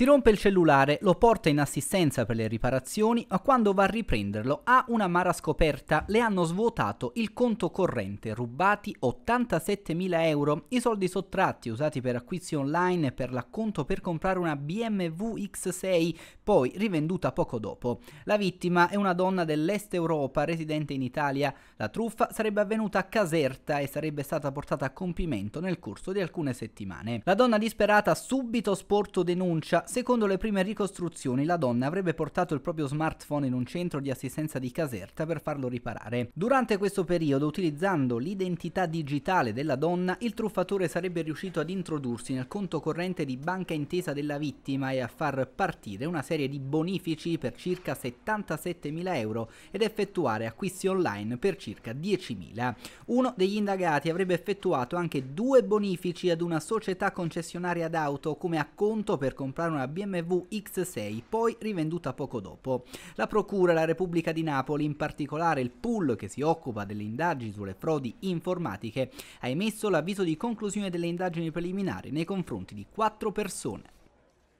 Si rompe il cellulare, lo porta in assistenza per le riparazioni, ma quando va a riprenderlo ha una mara scoperta, le hanno svuotato il conto corrente, rubati 87.000 euro, i soldi sottratti usati per acquisti online e per l'acconto per comprare una BMW X6, poi rivenduta poco dopo. La vittima è una donna dell'est Europa residente in Italia. La truffa sarebbe avvenuta a Caserta e sarebbe stata portata a compimento nel corso di alcune settimane. La donna disperata subito sporto denuncia Secondo le prime ricostruzioni, la donna avrebbe portato il proprio smartphone in un centro di assistenza di Caserta per farlo riparare. Durante questo periodo, utilizzando l'identità digitale della donna, il truffatore sarebbe riuscito ad introdursi nel conto corrente di Banca Intesa della vittima e a far partire una serie di bonifici per circa 77.000 euro ed effettuare acquisti online per circa 10.000. Uno degli indagati avrebbe effettuato anche due bonifici ad una società concessionaria d'auto come acconto per comprare una una BMW X6, poi rivenduta poco dopo. La Procura della Repubblica di Napoli, in particolare il pool che si occupa delle indagini sulle frodi informatiche, ha emesso l'avviso di conclusione delle indagini preliminari nei confronti di quattro persone.